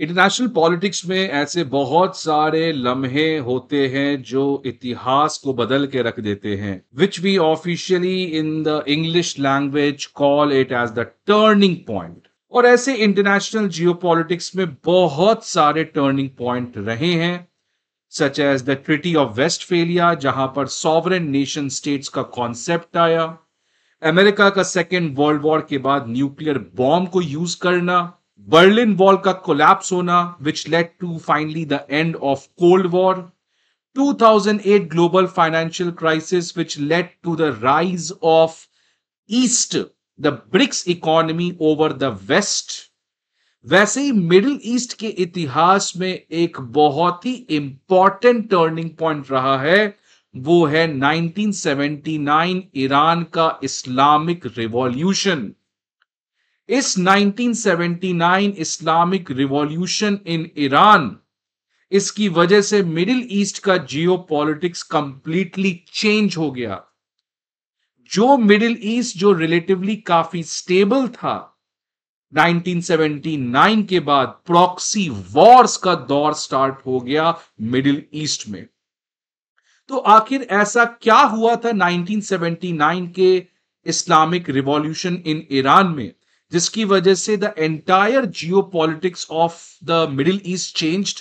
International politics में ऐसे बहुत सारे लम्हे होते हैं जो इतिहास को बदल के रख देते हैं which we officially in the English language call it as the turning point और ऐसे इंटरनेशनल जियो में बहुत सारे टर्निंग पॉइंट रहे हैं such as the treaty of Westphalia जहां पर सॉवरन नेशन स्टेट्स का कॉन्सेप्ट आया अमेरिका का सेकेंड वर्ल्ड वॉर के बाद न्यूक्लियर बॉम्ब को यूज करना बर्लिन वॉल का कोलैप्स होना which led to finally the end of cold war 2008 global financial crisis which led to the rise of east the BRICS economy over the west वैसे ही middle east के इतिहास में एक बहुत ही इंपॉर्टेंट टर्निंग पॉइंट रहा है वो है 1979 ईरान का इस्लामिक रिवॉल्यूशन इस 1979 इस्लामिक रिवॉल्यूशन इन ईरान इसकी वजह से मिडिल ईस्ट का जियो पॉलिटिक्स कंप्लीटली चेंज हो गया जो मिडिल ईस्ट जो रिलेटिवली काफी स्टेबल था 1979 के बाद प्रॉक्सी वॉर्स का दौर स्टार्ट हो गया मिडिल ईस्ट में तो आखिर ऐसा क्या हुआ था 1979 के इस्लामिक रिवॉल्यूशन इन ईरान में जिसकी वजह से the entire geopolitics of the middle east changed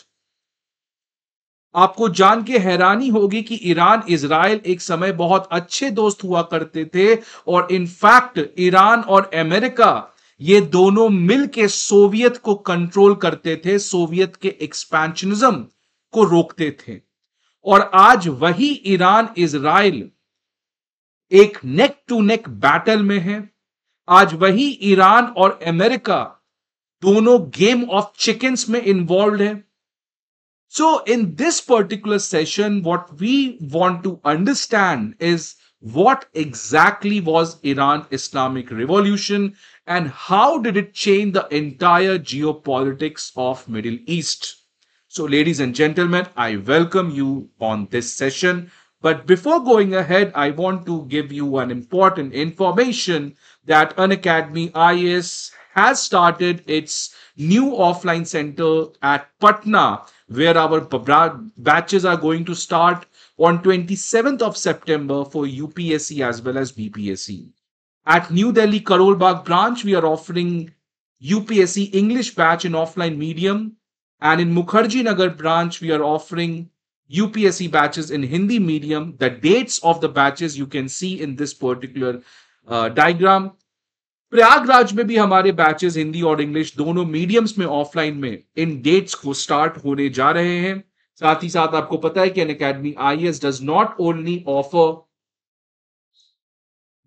आपको जान के हैरानी होगी कि ईरान इसराइल एक समय बहुत अच्छे दोस्त हुआ करते थे और इनफैक्ट ईरान और अमेरिका ये दोनों मिलके सोवियत को कंट्रोल करते थे सोवियत के एक्सपेंशनिज्म को रोकते थे और आज वही ईरान इसराइल एक नेक टू नेक बैटल में है आज वही ईरान और अमेरिका दोनों गेम ऑफ चिकन्स में इन्वॉल्व है so in this particular session what we want to understand is what exactly was Iran Islamic Revolution and how did it change the entire geopolitics of Middle East. So ladies and gentlemen, I welcome you on this session. But before going ahead, I want to give you an important information that Unacademy IS has started its new offline center at Patna, where our batches are going to start on 27th of September for UPSC as well as BPSC. At New Delhi Karol Bagh branch, we are offering UPSC English batch in offline medium. And in Mukherjee Nagar branch, we are offering UPSC batches in Hindi medium. The dates of the batches you can see in this particular uh, diagram. Prayagraj में भी हमारे batches Hindi और English दोनों mediums में offline में इन dates को start होने जा रहे हैं साथ ही साथ आपको पता है कि Unacademy I S does not only offer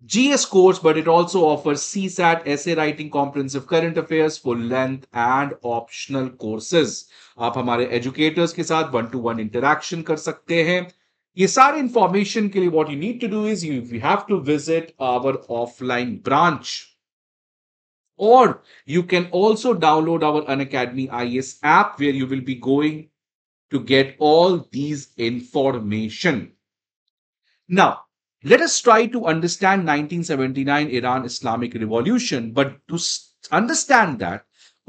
GS course, but it also offers CSAT, essay writing, comprehensive current affairs, full length and optional courses. आप हमारे educators के साथ one to one interaction कर सकते हैं ये सारे इंफॉर्मेशन के लिए what you need to do is you you have to visit our offline branch or you can also download our Unacademy IS app where you will be going to get all these information. Now, Let us try to understand 1979 Iran Islamic revolution but to understand that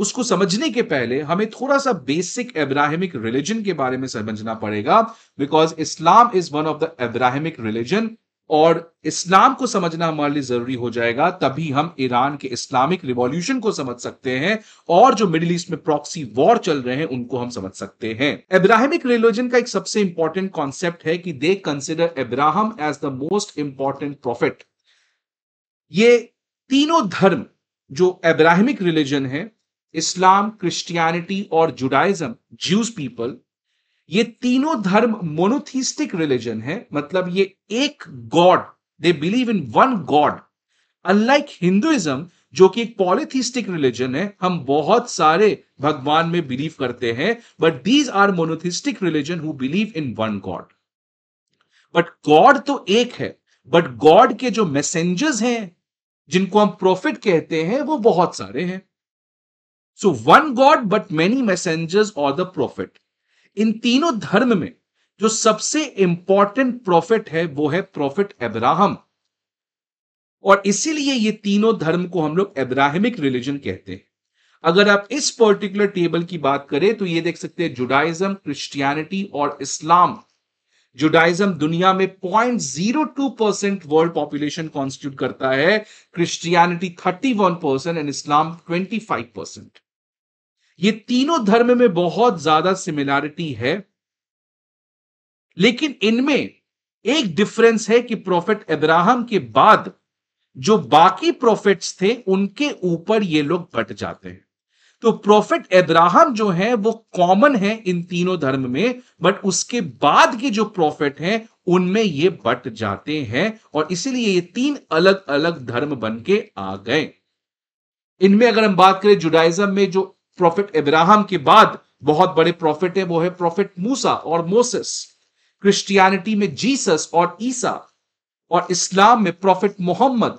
उसको समझने के पहले हमें थोड़ा सा basic एब्राहिमिक religion के बारे में समझना पड़ेगा because Islam is one of the Abrahamic religion और इस्लाम को समझना हमारे लिए जरूरी हो जाएगा तभी हम ईरान के इस्लामिक रिवॉल्यूशन को समझ सकते हैं और जो मिडिल ईस्ट में प्रॉक्सी वॉर चल रहे हैं उनको हम समझ सकते हैं इब्राहिमिक रिलीजन का एक सबसे इंपॉर्टेंट कॉन्सेप्ट है कि they consider Ibrahim as the most important prophet ये तीनों धर्म जो इब्राहिमिक रिलीजन है इस्लाम क्रिश्चियनिटी और जुडाइज्म ज्यूज पीपल ये तीनों धर्म मोनोथिस्टिक रिलीजन है मतलब ये एक God they believe in one God unlike Hinduism जो कि एक पॉलिथिस्टिक रिलीजन है हम बहुत सारे भगवान में बिलीव करते हैं but these are monotheistic religion who believe in one God but God तो एक है बट गॉड के जो मैसेजर्स हैं जिनको हम प्रॉफिट कहते हैं वो बहुत सारे हैं so one God but many messengers और द प्रॉफिट इन तीनों धर्म में जो सबसे इंपॉर्टेंट प्रॉफिट है वो है प्रॉफिट एब्राहम और इसीलिए ये तीनों धर्म को हम लोग एब्राहमिक रिलीजन कहते हैं अगर आप इस पर्टिकुलर टेबल की बात करें तो ये देख सकते हैं जुडाइज्म क्रिश्चियनिटी और इस्लाम जुडाइज्म दुनिया में 0.02 परसेंट वर्ल्ड पॉपुलेशन कॉन्स्टिट्यूट करता है Christianity 31 percent and Islam 25 percent ये तीनों धर्म में बहुत ज्यादा सिमिलैरिटी है लेकिन इनमें एक डिफरेंस है कि प्रॉफिट इब्राहिम के बाद जो बाकी प्रॉफिट्स थे उनके ऊपर ये लोग बट जाते हैं तो प्रॉफिट इब्राहिम जो है वो कॉमन है इन तीनों धर्म में बट उसके बाद के जो प्रॉफिट हैं उनमें ये बट जाते हैं और इसीलिए ये तीन अलग अलग धर्म बन के आ गए इनमें अगर हम बात करें जुडाइज्म में जो प्रॉफिट इब्राहिम के बाद बहुत बड़े प्रॉफिट है वो है प्रॉफिट मूसा और मोसेस क्रिश्चियनिटी में जीसस और ईसा और इस्लाम में प्रॉफिट मोहम्मद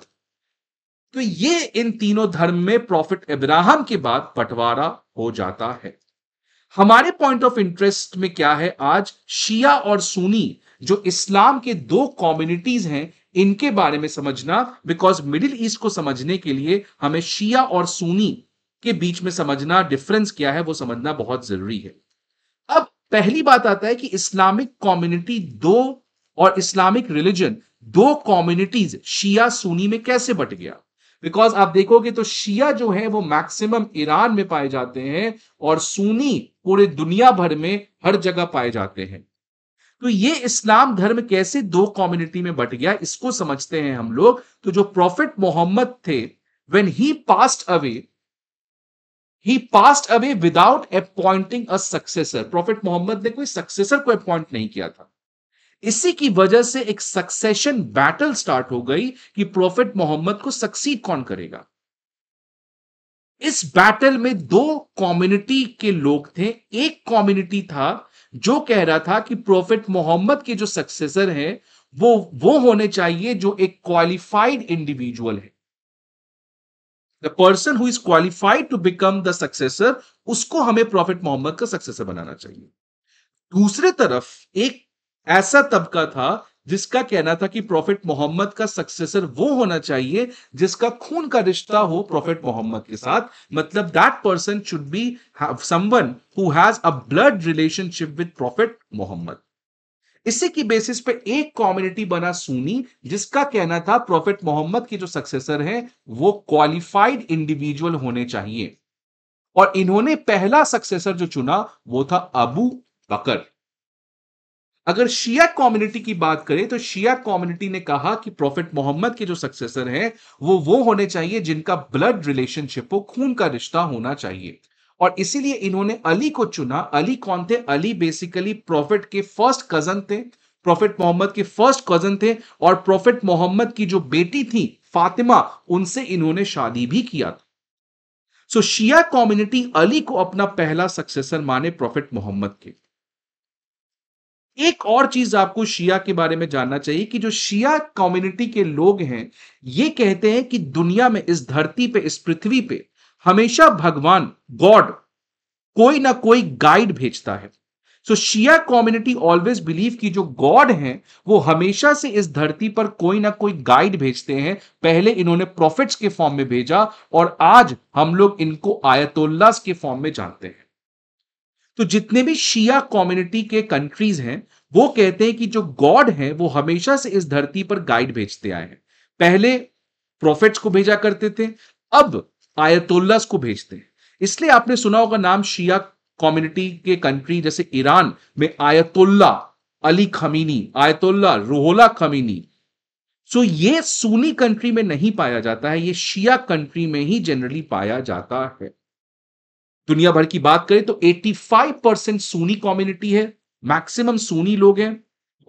तो ये इन तीनों धर्म में प्रॉफिट इब्राहिम के बाद बंटवारा हो जाता है हमारे पॉइंट ऑफ इंटरेस्ट में क्या है आज शिया और सुनी जो इस्लाम के दो कम्युनिटीज हैं इनके बारे में समझना बिकॉज मिडिल ईस्ट को समझने के लिए हमें शिया और सुनी के बीच में समझना डिफरेंस क्या है वो समझना बहुत जरूरी है अब पहली बात आता है कि इस्लामिक कम्युनिटी दो और इस्लामिक रिलीजन दो कम्युनिटीज शिया सुनी में कैसे बट गया बिकॉज आप देखोगे तो शिया जो है वो मैक्सिमम ईरान में पाए जाते हैं और सुनी पूरे दुनिया भर में हर जगह पाए जाते हैं तो ये इस्लाम धर्म कैसे दो कम्युनिटी में बट गया इसको समझते हैं हम लोग तो जो प्रॉफिट मोहम्मद थे when he passed away he passed away without appointing a successor prophet Muhammad ने कोई सक्सेसर को अपॉइंट नहीं किया था इसी की वजह से एक सक्सेशन बैटल स्टार्ट हो गई कि प्रॉफिट मोहम्मद को सक्सीड कौन करेगा इस बैटल में दो कम्युनिटी के लोग थे एक कम्युनिटी था जो कह रहा था कि प्रॉफिट मोहम्मद के जो सक्सेसर हैं वो वो होने चाहिए जो एक क्वालिफाइड इंडिविजुअल है the person who is qualified to become the successor उसको हमें प्रॉफिट मोहम्मद का सक्सेसर बनाना चाहिए दूसरे तरफ एक ऐसा तबका था जिसका कहना था कि प्रॉफिट मोहम्मद का सक्सेसर वो होना चाहिए जिसका खून का रिश्ता हो प्रॉफिट मोहम्मद के साथ मतलब that person should be someone who has a blood relationship with prophet Muhammad इसी की बेसिस पे एक कम्युनिटी बना सुनी जिसका कहना था प्रॉफिट मोहम्मद की जो सक्सेसर है वो क्वालिफाइड इंडिविजुअल होने चाहिए और इन्होंने पहला सक्सेसर जो चुना वो था अबू बकर अगर शिया कम्युनिटी की बात करें तो शिया कम्युनिटी ने कहा कि प्रॉफिट मोहम्मद के जो सक्सेसर हैं वो वो होने चाहिए जिनका ब्लड रिलेशनशिप हो खून का रिश्ता होना चाहिए और इसीलिए इन्होंने अली को चुना अली कौन थे अली बेसिकली प्रॉफिट के फर्स्ट कजन थे प्रॉफिट मोहम्मद के फर्स्ट कजन थे और प्रॉफिट मोहम्मद की जो बेटी थी फातिमा उनसे इन्होंने शादी भी किया था so so, Shia community Ali को अपना पहला सक्सेसर माने प्रॉफिट मोहम्मद के एक और चीज आपको शिया के बारे में जानना चाहिए कि जो शिया कम्युनिटी के लोग हैं ये कहते हैं कि दुनिया में इस धरती पे इस पृथ्वी पे हमेशा भगवान गॉड कोई ना कोई गाइड भेजता है so Shia community always believe की जो गॉड है वो हमेशा से इस धरती पर कोई ना कोई गाइड भेजते हैं पहले इन्होंने प्रॉफिट्स के फॉर्म में भेजा और आज हम लोग इनको आयतोल्लास के फॉर्म में जानते हैं तो जितने भी शिया कम्युनिटी के कंट्रीज हैं वो कहते हैं कि जो गॉड हैं वो हमेशा से इस धरती पर गाइड भेजते आए हैं पहले प्रॉफिट्स को भेजा करते थे अब आयतोल्लास को भेजते हैं इसलिए आपने सुना होगा नाम शिया कम्युनिटी के कंट्री जैसे ईरान में आयतोल्ला अली खमीनी आयतोल्ला रोहला खमीनी सो ये सूनी कंट्री में नहीं पाया जाता है ये शिया कंट्री में ही जनरली पाया जाता है दुनिया भर की बात करें तो 85 परसेंट सूनी कम्युनिटी है मैक्सिमम सूनी लोग हैं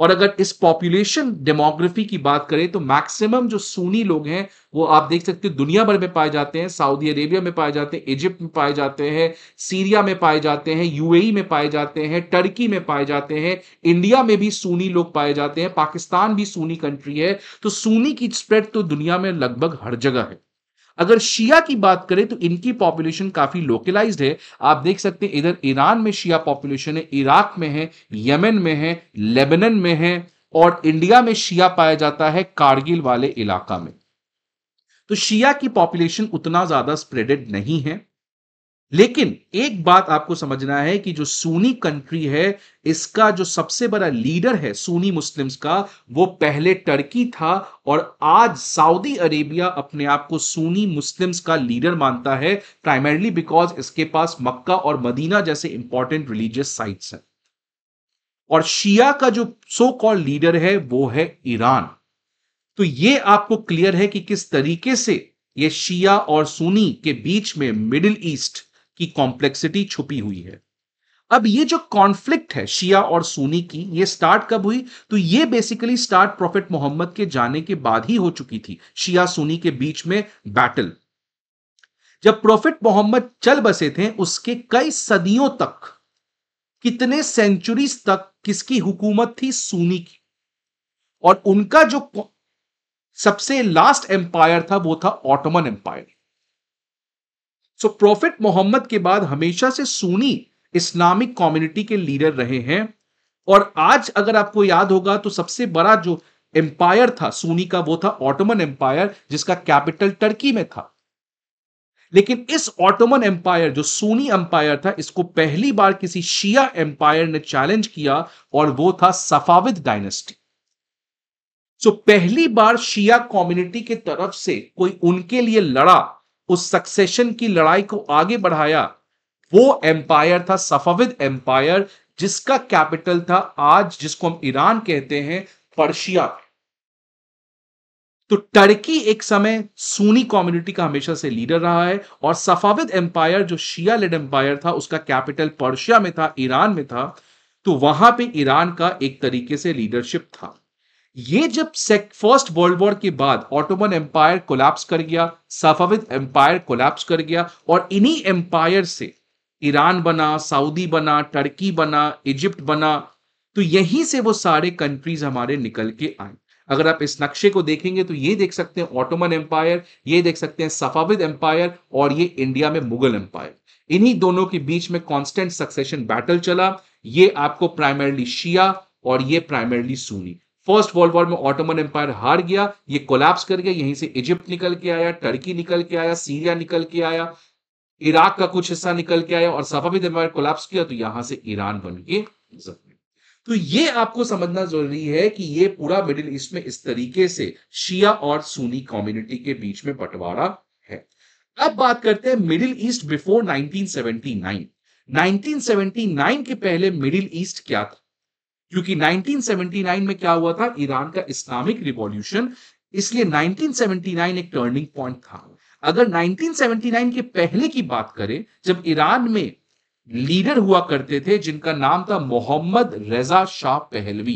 और अगर इस पॉपुलेशन डेमोग्राफी की बात करें तो मैक्सिमम जो सुनी लोग हैं वो आप देख सकते हैं दुनिया भर में पाए जाते हैं सऊदी अरेबिया में पाए जाते हैं इजिप्ट में पाए जाते हैं सीरिया में पाए जाते हैं यूएई में पाए जाते हैं टर्की में पाए जाते हैं इंडिया में भी सुनी लोग पाए जाते हैं पाकिस्तान भी सुनी कंट्री है तो सुनी की स्प्रेड तो दुनिया में लगभग हर जगह है अगर शिया की बात करें तो इनकी पॉपुलेशन काफी लोकलाइज्ड है आप देख सकते हैं इधर ईरान में शिया पॉपुलेशन है इराक में है यमन में है लेबनन में है और इंडिया में शिया पाया जाता है कारगिल वाले इलाका में तो शिया की पॉपुलेशन उतना ज्यादा स्प्रेडेड नहीं है लेकिन एक बात आपको समझना है कि जो सुनी कंट्री है इसका जो सबसे बड़ा लीडर है सुनी मुस्लिम्स का वो पहले टर्की था और आज सऊदी अरेबिया अपने आप को सुनी मुस्लिम्स का लीडर मानता है प्राइमरली बिकॉज इसके पास मक्का और मदीना जैसे इंपॉर्टेंट रिलीजियस साइट्स हैं और शिया का जो सो कॉल लीडर है वो है ईरान तो ये आपको क्लियर है कि किस तरीके से ये शिया और सुनी के बीच में मिडिल ईस्ट की कॉम्प्लेक्सिटी छुपी हुई है अब ये जो कॉन्फ्लिक्ट है शिया और सुनी की ये स्टार्ट कब हुई तो ये बेसिकली स्टार्ट प्रॉफिट मोहम्मद के जाने के बाद ही हो चुकी थी शिया सुनी के बीच में बैटल जब प्रॉफिट मोहम्मद चल बसे थे उसके कई सदियों तक कितने सेंचुरीज तक किसकी हुकूमत थी सुनी की और उनका जो सबसे लास्ट एम्पायर था वो था Ottoman empire so prophet Muhammad के बाद हमेशा से सुनी इस्लामिक कम्युनिटी के लीडर रहे हैं और आज अगर आपको याद होगा तो सबसे बड़ा जो एम्पायर था सुनी का वो था ऑटोमन एम्पायर जिसका कैपिटल टर्की में था लेकिन इस ऑटोमन एम्पायर जो सुनी एम्पायर था इसको पहली बार किसी शिया एम्पायर ने चैलेंज किया और वो था सफाविद डायनेस्टी सो पहली बार शिया कम्युनिटी के तरफ से कोई उनके लिए लड़ा उस सक्सेशन की लड़ाई को आगे बढ़ाया वो एम्पायर था सफाविद एम्पायर जिसका कैपिटल था आज जिसको हम ईरान कहते हैं पर्शिया तो टर्की एक समय सूनी कम्युनिटी का हमेशा से लीडर रहा है और सफाविद एम्पायर जो शिया लेड एम्पायर था उसका कैपिटल पर्शिया में था ईरान में था तो वहां पे ईरान का एक तरीके से लीडरशिप था ये जब फर्स्ट वर्ल्ड वॉर के बाद ऑटोमन एम्पायर कोलैप्स कर गया सफाविद एम्पायर कोलैप्स कर गया और इन्हीं एम्पायर से ईरान बना सऊदी बना टर्की बना इजिप्ट बना तो यहीं से वो सारे कंट्रीज हमारे निकल के आए अगर आप इस नक्शे को देखेंगे तो ये देख सकते हैं ऑटोमन एम्पायर ये देख सकते हैं सफाविद एम्पायर और ये इंडिया में मुगल एम्पायर इन्हीं दोनों के बीच में कॉन्स्टेंट सक्सेशन बैटल चला ये आपको प्राइमरली शिया और ये primarily Sunni first world war में ऑटोमन एम्पायर हार गया ये कोलैप्स कर गया यहीं से इजिप्ट निकल के आया टर्की निकल के आया सीरिया निकल के आया इराक का कुछ हिस्सा निकल के आया और सफाविद एम्पायर कोलैप्स किया तो यहां से ईरान बन के तो ये आपको समझना जरूरी है कि ये पूरा मिडिल ईस्ट में इस तरीके से शिया और सुनी कम्युनिटी के बीच में बंटवारा है अब बात करते हैं मिडिल ईस्ट बिफोर 1979 1979 के पहले मिडिल ईस्ट क्या था क्योंकि 1979 में क्या हुआ था ईरान का इस्लामिक रिवॉल्यूशन इसलिए 1979 एक टर्निंग पॉइंट था अगर 1979 के पहले की बात करें जब ईरान में लीडर हुआ करते थे जिनका नाम था मोहम्मद रजा शाह पहलवी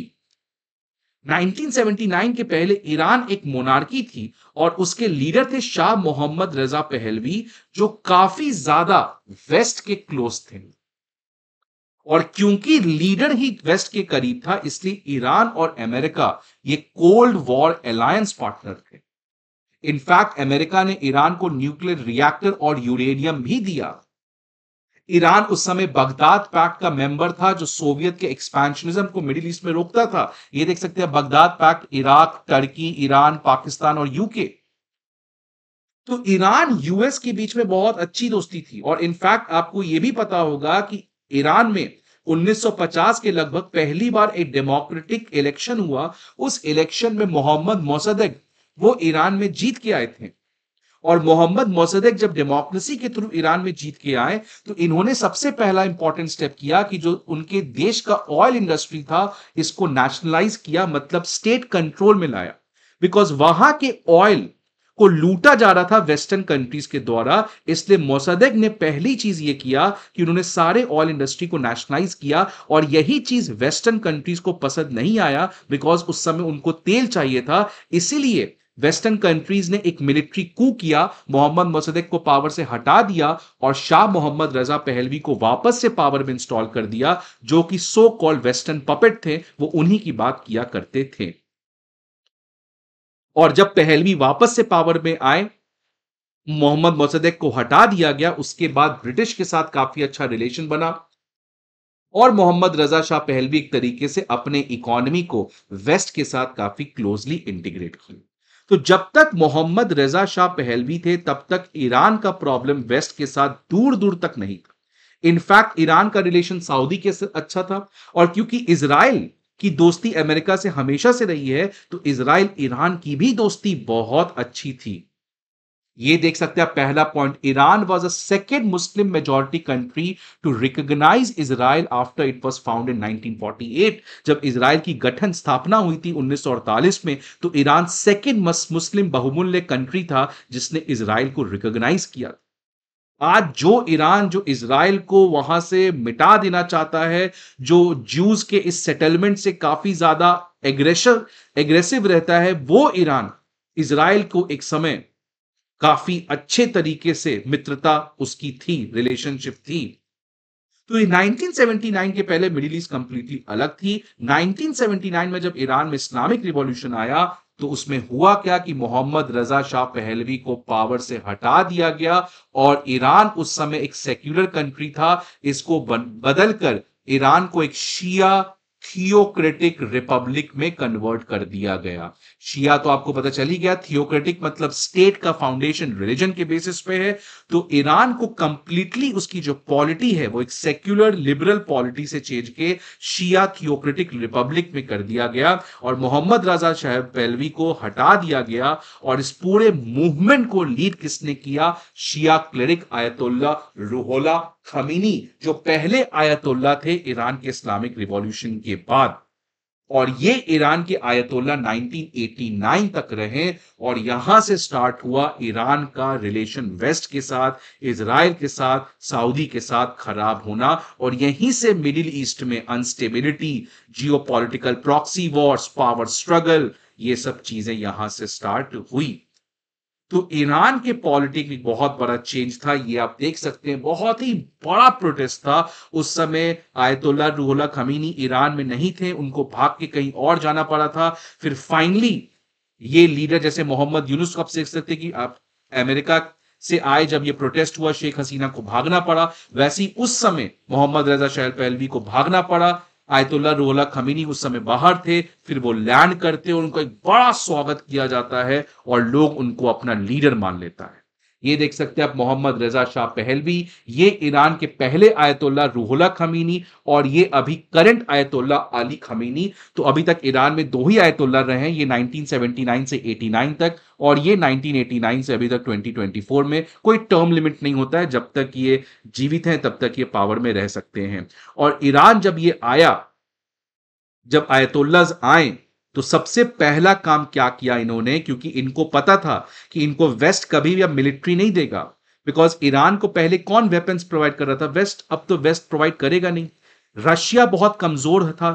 1979 के पहले ईरान एक मोनार्की थी और उसके लीडर थे शाह मोहम्मद रजा पहलवी जो काफी ज्यादा वेस्ट के क्लोज थे और क्योंकि लीडर ही वेस्ट के करीब था इसलिए ईरान और अमेरिका ये कोल्ड वॉर अलायंस पार्टनर थे इनफैक्ट अमेरिका ने ईरान को न्यूक्लियर रिएक्टर और यूरेनियम भी दिया ईरान उस समय बगदाद पैक्ट का मेंबर था जो सोवियत के एक्सपेंशनिज्म को मिडिल ईस्ट में रोकता था ये देख सकते हैं Baghdad pact Iraq Turkey Iran Pakistan और यूके तो ईरान यूएस के बीच में बहुत अच्छी दोस्ती थी और इनफैक्ट आपको यह भी पता होगा कि ईरान में 1950 के लगभग पहली बार एक डेमोक्रेटिक इलेक्शन हुआ उस इलेक्शन में मोहम्मद मोसदक वो ईरान में जीत के आए थे और मोहम्मद मोसदक जब डेमोक्रेसी के थ्रू ईरान में जीत के आए तो इन्होंने सबसे पहला इंपॉर्टेंट स्टेप किया कि जो उनके देश का ऑयल इंडस्ट्री था इसको नेशनलाइज किया मतलब स्टेट कंट्रोल में लाया बिकॉज वहां के ऑयल को लूटा जा रहा था वेस्टर्न कंट्रीज के द्वारा इसलिए मोसादेक ने पहली चीज ये किया कि उन्होंने सारे ऑयल इंडस्ट्री को नेशनलाइज किया और यही चीज वेस्टर्न कंट्रीज को पसंद नहीं आया बिकॉज उस समय उनको तेल चाहिए था इसीलिए वेस्टर्न कंट्रीज ने एक मिलिट्री कू किया मोहम्मद मोसदेक को पावर से हटा दिया और शाह मोहम्मद रजा पहलवी को वापस से पावर में इंस्टॉल कर दिया जो कि सो कॉल्ड वेस्टर्न पपेट थे वो उन्हीं की बात किया करते थे और जब पहलवी वापस से पावर में आए मोहम्मद मोसदेक को हटा दिया गया उसके बाद ब्रिटिश के साथ काफी अच्छा रिलेशन बना और मोहम्मद रजा शाह पहलवी एक तरीके से अपने इकोनॉमी को वेस्ट के साथ काफी क्लोजली इंटीग्रेट किया तो जब तक मोहम्मद रजा शाह पहलवी थे तब तक ईरान का प्रॉब्लम वेस्ट के साथ दूर दूर तक नहीं था इनफैक्ट ईरान का रिलेशन सऊदी के साथ अच्छा था और क्योंकि इसराइल की दोस्ती अमेरिका से हमेशा से रही है तो इसराइल ईरान की भी दोस्ती बहुत अच्छी थी ये देख सकते हैं पहला point Iran was a second Muslim majority country to recognise Israel after it was found in 1948 जब इसराइल की गठन स्थापना हुई थी 1948 में तो ईरान सेकेंड मुस्लिम बहुमूल्य कंट्री था जिसने इसराइल को रिकग्नाइज किया था आज जो ईरान जो इसराइल को वहां से मिटा देना चाहता है जो जूस के इस सेटलमेंट से काफी ज्यादा एग्रेसर एग्रेसिव रहता है वो ईरान इसराइल को एक समय काफी अच्छे तरीके से मित्रता उसकी थी रिलेशनशिप थी तो 1979 के पहले मिडिल ईस्ट कंप्लीटली अलग थी 1979 में जब ईरान में इस्लामिक रिवॉल्यूशन आया तो उसमें हुआ क्या कि मोहम्मद रजा शाह पहलवी को पावर से हटा दिया गया और ईरान उस समय एक सेक्युलर कंट्री था इसको बदलकर ईरान को एक शिया थियोक्रेटिक रिपब्लिक में कन्वर्ट कर दिया गया शिया तो आपको पता चल ही गया थियोक्रेटिक मतलब स्टेट का फाउंडेशन रिलीजन के बेसिस पे है तो ईरान को कंप्लीटली उसकी जो पॉलिटी है वो एक सेक्युलर लिबरल पॉलिटी से चेंज के शिया थियोक्रेटिक रिपब्लिक में कर दिया गया और मोहम्मद राजा शाह पहलवी को हटा दिया गया और इस पूरे मूवमेंट को लीड किसने किया शिया क्लरिक आयतुल्ला रूहोला खमीनी जो पहले आयतोल्ला थे ईरान के इस्लामिक रिवॉल्यूशन के बाद और ये ईरान के आयतोल्ला 1989 तक रहे और यहां से स्टार्ट हुआ ईरान का रिलेशन वेस्ट के साथ इसराइल के साथ सऊदी के साथ खराब होना और यहीं से मिडिल ईस्ट में instability geopolitical proxy wars power struggle ये सब चीजें यहां से स्टार्ट हुई तो ईरान के पॉलिटिक में बहुत बड़ा चेंज था ये आप देख सकते हैं बहुत ही बड़ा प्रोटेस्ट था उस समय आयतुल्ला रूहला खमीनी ईरान में नहीं थे उनको भाग के कहीं और जाना पड़ा था फिर फाइनली ये लीडर जैसे मोहम्मद यूनुस को आप देख सकते कि आप अमेरिका से आए जब ये प्रोटेस्ट हुआ शेख हसीना को भागना पड़ा वैसे ही उस समय मोहम्मद रजा शहर पहलवी को भागना पड़ा आयतुल्ला रोहला खमीनी उस समय बाहर थे फिर वो लैंड करते और उनको एक बड़ा स्वागत किया जाता है और लोग उनको अपना लीडर मान लेता है ये देख सकते हैं आप मोहम्मद रजा शाह पहलवी ये ईरान के पहले आयतोल्ला रूहुल्ला खमीनी और ये अभी करंट आयतोल्ला अली खमीनी तो अभी तक ईरान में दो ही आयतोल्ला रहे हैं ये 1979 से 89 तक और ये 1989 से अभी तक 2024 में कोई टर्म लिमिट नहीं होता है जब तक ये जीवित हैं तब तक ये पावर में रह सकते हैं और ईरान जब ये आया जब आयतोल्लाज आए तो सबसे पहला काम क्या किया इन्होंने क्योंकि इनको पता था कि इनको वेस्ट कभी भी अब मिलिट्री नहीं देगा बिकॉज ईरान को पहले कौन वेपन्स प्रोवाइड कर रहा था वेस्ट अब तो वेस्ट प्रोवाइड करेगा नहीं रशिया बहुत कमजोर था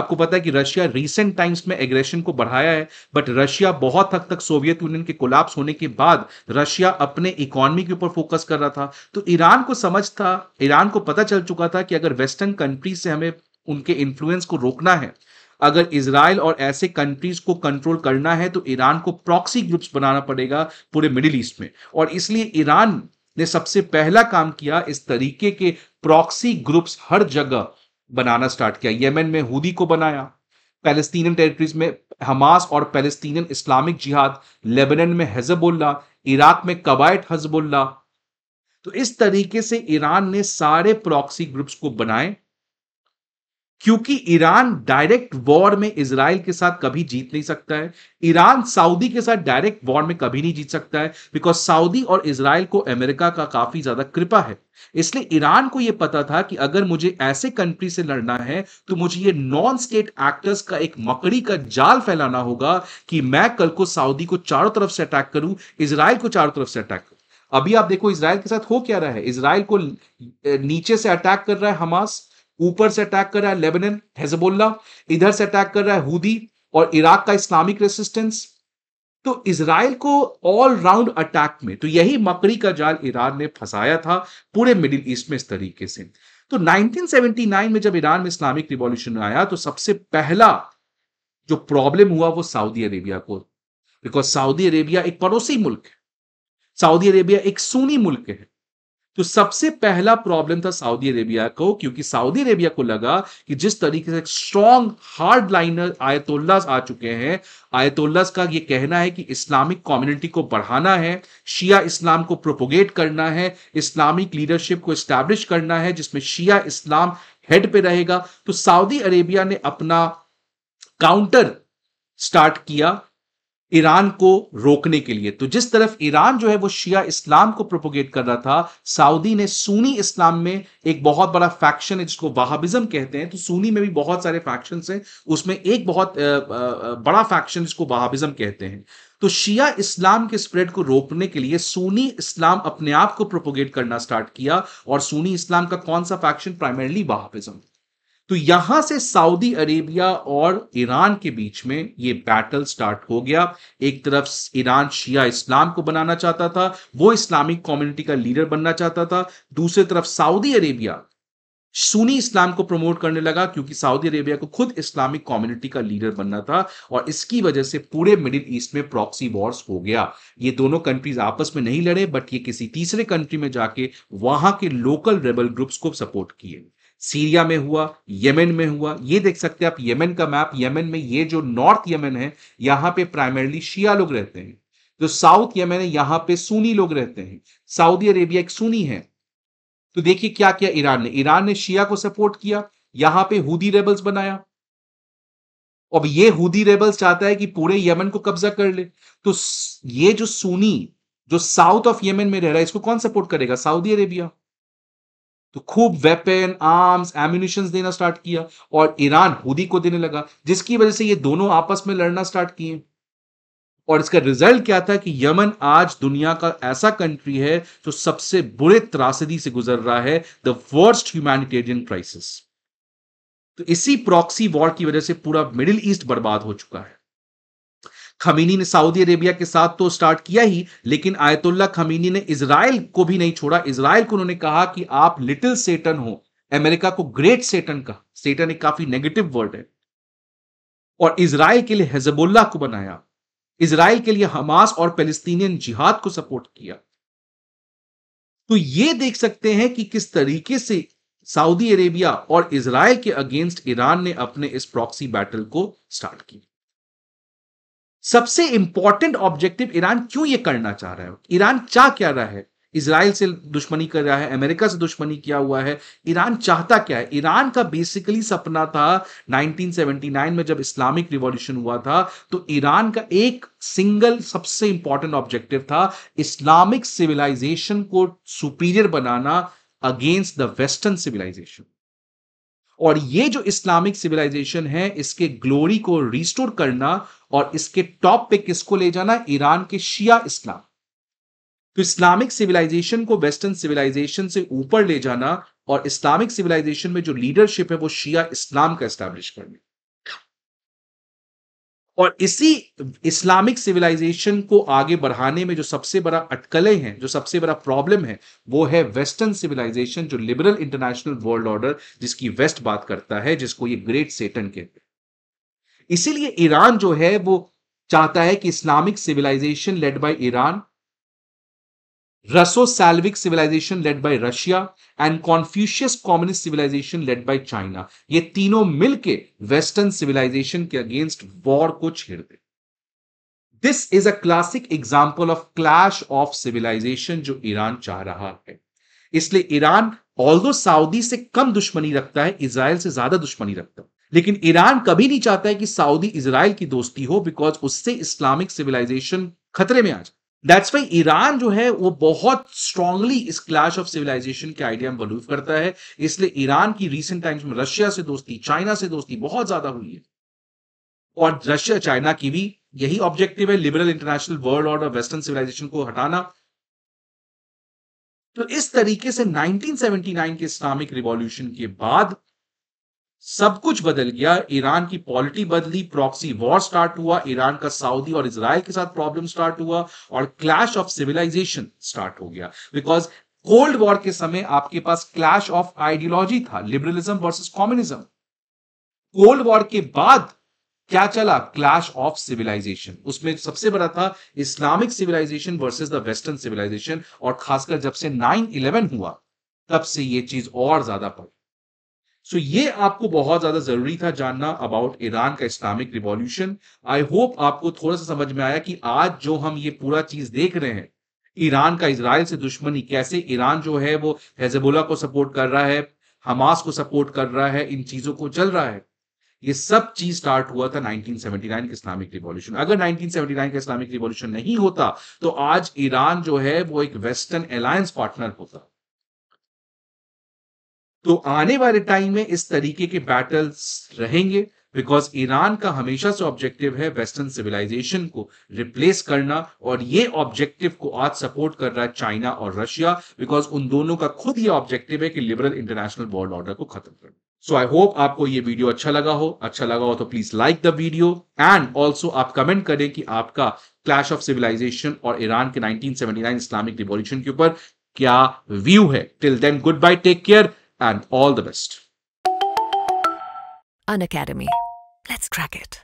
आपको पता है कि रशिया रिसेंट टाइम्स में एग्रेशन को बढ़ाया है बट रशिया बहुत हद तक सोवियत यूनियन के कोलाप्स होने के बाद रशिया अपने इकोनॉमी के ऊपर फोकस कर रहा था तो ईरान को समझ था ईरान को पता चल चुका था कि अगर वेस्टर्न कंट्री से हमें उनके इन्फ्लुएंस को रोकना है अगर इसराइल और ऐसे कंट्रीज को कंट्रोल करना है तो ईरान को प्रॉक्सी ग्रुप्स बनाना पड़ेगा पूरे मिडिल ईस्ट में और इसलिए ईरान ने सबसे पहला काम किया इस तरीके के प्रॉक्सी ग्रुप्स हर जगह बनाना स्टार्ट किया यमन में हुदी को बनाया पैलेस्तीनियन टेरिटरीज में हमास और पैलेस्तीनियन इस्लामिक जिहाद लेबनन में हजबुल्ला इराक में कवायद हजबुल्ला तो इस तरीके से ईरान ने सारे प्रॉक्सी ग्रुप्स को बनाए क्योंकि ईरान डायरेक्ट वॉर में इसराइल के साथ कभी जीत नहीं सकता है ईरान सऊदी के साथ डायरेक्ट वॉर में कभी नहीं जीत सकता है बिकॉज सऊदी और इसराइल को अमेरिका का काफी ज्यादा कृपा है इसलिए ईरान को यह पता था कि अगर मुझे ऐसे कंट्री से लड़ना है तो मुझे ये नॉन स्टेट एक्टर्स का एक मकड़ी का जाल फैलाना होगा कि मैं कल को सऊदी को चारों तरफ से अटैक करूं इसराइल को चारों तरफ से अटैक करूं अभी आप देखो इसराइल के साथ हो क्या रहा है इसराइल को नीचे से अटैक कर रहा है हमास ऊपर से अटैक कर रहा है लेबनन हेजबोल्ला इधर से अटैक कर रहा है हुदी और इराक का इस्लामिक रेसिस्टेंस तो इसराइल को ऑल राउंड अटैक में तो यही मकड़ी का जाल ईरान ने फंसाया था पूरे मिडिल ईस्ट में इस तरीके से तो 1979 में जब ईरान में इस्लामिक रिवॉल्यूशन आया तो सबसे पहला जो प्रॉब्लम हुआ वो सऊदी अरेबिया को बिकॉज सऊदी अरेबिया एक पड़ोसी मुल्क है सऊदी अरेबिया एक सुनी मुल्क है तो सबसे पहला प्रॉब्लम था सऊदी अरेबिया को क्योंकि सऊदी अरेबिया को लगा कि जिस तरीके से स्ट्रॉन्ग हार्ड लाइनर आयतोल्लास आ चुके हैं आयतोल्लास का ये कहना है कि इस्लामिक कम्युनिटी को बढ़ाना है शिया इस्लाम को प्रोपोगेट करना है इस्लामिक लीडरशिप को इस्टेब्लिश करना है जिसमें शिया इस्लाम हेड पे रहेगा तो सऊदी अरेबिया ने अपना काउंटर स्टार्ट किया ईरान को रोकने के लिए तो जिस तरफ ईरान जो है वो शिया इस्लाम को प्रोपोगेट कर रहा था सऊदी ने सुनी इस्लाम में एक बहुत बड़ा फैक्शन है जिसको वहाबिज्म कहते हैं तो सुनी में भी बहुत सारे फैक्शन हैं उसमें एक बहुत बड़ा फैक्शन जिसको वहाबिज्म कहते हैं तो शिया इस्लाम के स्प्रेड को रोकने के लिए सुनी इस्लाम अपने आप को प्रोपोगेट करना स्टार्ट किया और सुनी इस्लाम का कौन सा फैक्शन प्राइमरली वहाबिज्म तो यहां से सऊदी अरेबिया और ईरान के बीच में ये बैटल स्टार्ट हो गया एक तरफ ईरान शिया इस्लाम को बनाना चाहता था वो इस्लामिक कम्युनिटी का लीडर बनना चाहता था दूसरी तरफ सऊदी अरेबिया सुनी इस्लाम को प्रमोट करने लगा क्योंकि सऊदी अरेबिया को खुद इस्लामिक कम्युनिटी का लीडर बनना था और इसकी वजह से पूरे मिडिल ईस्ट में प्रॉक्सी वॉर्स हो गया ये दोनों कंट्रीज आपस में नहीं लड़े बट ये किसी तीसरे कंट्री में जाके वहां के लोकल रेबल ग्रुप्स को सपोर्ट किए सीरिया में हुआ यमन में हुआ ये देख सकते हैं आप यमन का मैप यमन में ये जो नॉर्थ यमन है यहाँ पे प्राइमरली शिया लोग रहते हैं जो साउथ यमन है यहाँ पे सुनी लोग रहते हैं सऊदी अरेबिया एक सुनी है तो देखिए क्या किया ईरान ने ईरान ने शिया को सपोर्ट किया यहां पे हुदी रेबल्स बनाया अब ये हुदी रेबल्स चाहता है कि पूरे यमन को कब्जा कर ले तो ये जो सुनी जो साउथ ऑफ यमन में रह रहा है इसको कौन सपोर्ट करेगा सऊदी अरेबिया तो खूब वेपन आर्म्स एम्यूनिशन देना स्टार्ट किया और ईरान हुदी को देने लगा जिसकी वजह से ये दोनों आपस में लड़ना स्टार्ट किए और इसका रिजल्ट क्या था कि यमन आज दुनिया का ऐसा कंट्री है जो सबसे बुरे त्रासदी से गुजर रहा है द वर्स्ट ह्यूमैनिटेरियन क्राइसिस तो इसी प्रॉक्सी वॉर की वजह से पूरा मिडिल ईस्ट बर्बाद हो चुका है खमीनी ने सऊदी अरेबिया के साथ तो स्टार्ट किया ही लेकिन आयतुल्ला खमीनी ने इसराइल को भी नहीं छोड़ा इसराइल को उन्होंने कहा कि आप लिटिल सेटन हो अमेरिका को ग्रेट सेटन कहा सेटन एक काफी नेगेटिव वर्ड है और इसराइल के लिए हेजबुल्ला को बनाया इसराइल के लिए हमास और पेलिस्तीनियन जिहाद को सपोर्ट किया तो ये देख सकते हैं कि किस तरीके से सऊदी अरेबिया और इसराइल के अगेंस्ट ईरान ने अपने इस प्रॉक्सी बैटल को स्टार्ट किया सबसे इंपॉर्टेंट ऑब्जेक्टिव ईरान क्यों ये करना चाह रहा है ईरान चाह क्या रहा है इसराइल से दुश्मनी कर रहा है अमेरिका से दुश्मनी किया हुआ है ईरान चाहता क्या है ईरान का बेसिकली सपना था 1979 में जब इस्लामिक रिवॉल्यूशन हुआ था तो ईरान का एक सिंगल सबसे इंपॉर्टेंट ऑब्जेक्टिव था इस्लामिक सिविलाइजेशन को सुपीरियर बनाना अगेंस्ट द वेस्टर्न सिविलाइजेशन और ये जो इस्लामिक सिविलाइजेशन है इसके ग्लोरी को रिस्टोर करना और इसके टॉप पे किसको ले जाना ईरान के शिया इस्लाम तो इस्लामिक सिविलाइजेशन को वेस्टर्न सिविलाइजेशन से ऊपर ले जाना और इस्लामिक सिविलाइजेशन में जो लीडरशिप है वो शिया इस्लाम का एस्टैब्लिश करना और इसी इस्लामिक सिविलाइजेशन को आगे बढ़ाने में जो सबसे बड़ा अटकलें हैं जो सबसे बड़ा प्रॉब्लम है वो है वेस्टर्न सिविलाइजेशन जो लिबरल इंटरनेशनल वर्ल्ड ऑर्डर जिसकी वेस्ट बात करता है जिसको ये ग्रेट सेटन कहते हैं इसीलिए ईरान जो है वो चाहता है कि Islamic civilisation led by Iran Russo Slavic civilisation led by Russia and Confucius communist civilisation led by China ये तीनों मिलके वेस्टर्न सिविलाइजेशन के अगेंस्ट वॉर को छेड़ते this is a classic example of clash of civilisation जो Iran चाह रहा है इसलिए ईरान ऑल्दो सऊदी से कम दुश्मनी रखता है इसराइल से ज्यादा दुश्मनी रखता है लेकिन ईरान कभी नहीं चाहता है कि सऊदी इसराइल की दोस्ती हो बिकॉज उससे इस्लामिक सिविलाइजेशन खतरे में आ जाए दैट्स वाई ईरान जो है वो बहुत स्ट्रांगली इस क्लैश ऑफ सिविलाइजेशन के आइडिया में बिलीव करता है इसलिए ईरान की रिसेंट टाइम्स में रशिया से दोस्ती चाइना से दोस्ती बहुत ज्यादा हुई है और रशिया चाइना की भी यही ऑब्जेक्टिव है liberal international world order western civilisation को हटाना तो इस तरीके से 1979 के इस्लामिक रिवॉल्यूशन के बाद सब कुछ बदल गया ईरान की पॉलिटी बदली प्रॉक्सी वॉर स्टार्ट हुआ ईरान का सऊदी और इसराइल के साथ प्रॉब्लम स्टार्ट हुआ और क्लैश ऑफ सिविलाइजेशन स्टार्ट हो गया बिकॉज कोल्ड वॉर के समय आपके पास क्लैश ऑफ आइडियोलॉजी था liberalism versus communism cold war के बाद क्या चला क्लैश ऑफ सिविलाइजेशन उसमें सबसे बड़ा था Islamic civilisation versus the western civilisation और खासकर जब से नाइन इलेवन हुआ तब से ये चीज और ज्यादा पड़ सो ये आपको बहुत ज्यादा जरूरी था जानना अबाउट ईरान का इस्लामिक रिवॉल्यूशन आई होप आपको थोड़ा सा समझ में आया कि आज जो हम ये पूरा चीज देख रहे हैं ईरान का इसराइल से दुश्मनी कैसे ईरान जो है वो हेजबोला को सपोर्ट कर रहा है हमास को सपोर्ट कर रहा है इन चीजों को चल रहा है ये सब चीज स्टार्ट हुआ था 1979 के इस्लामिक रिवॉल्यूशन अगर 1979 का इस्लामिक रिवॉल्यूशन नहीं होता तो आज ईरान जो है वो एक वेस्टर्न अलायंस पार्टनर होता तो आने वाले टाइम में इस तरीके के बैटल्स रहेंगे बिकॉज ईरान का हमेशा से ऑब्जेक्टिव है वेस्टर्न सिविलाइजेशन को रिप्लेस करना और ये ऑब्जेक्टिव को आज सपोर्ट कर रहा है चाइना और रशिया बिकॉज उन दोनों का खुद ये ऑब्जेक्टिव है कि लिबरल इंटरनेशनल वर्ल्ड ऑर्डर को खत्म करना सो आई होप आपको ये वीडियो अच्छा लगा हो अच्छा लगा हो तो please like the video and also आप कमेंट करें कि आपका क्लैश ऑफ सिविलाइजेशन और ईरान के 1979 इस्लामिक रिवॉल्यूशन के ऊपर क्या व्यू है till then goodbye take care and all the best. An Academy. Let's crack it.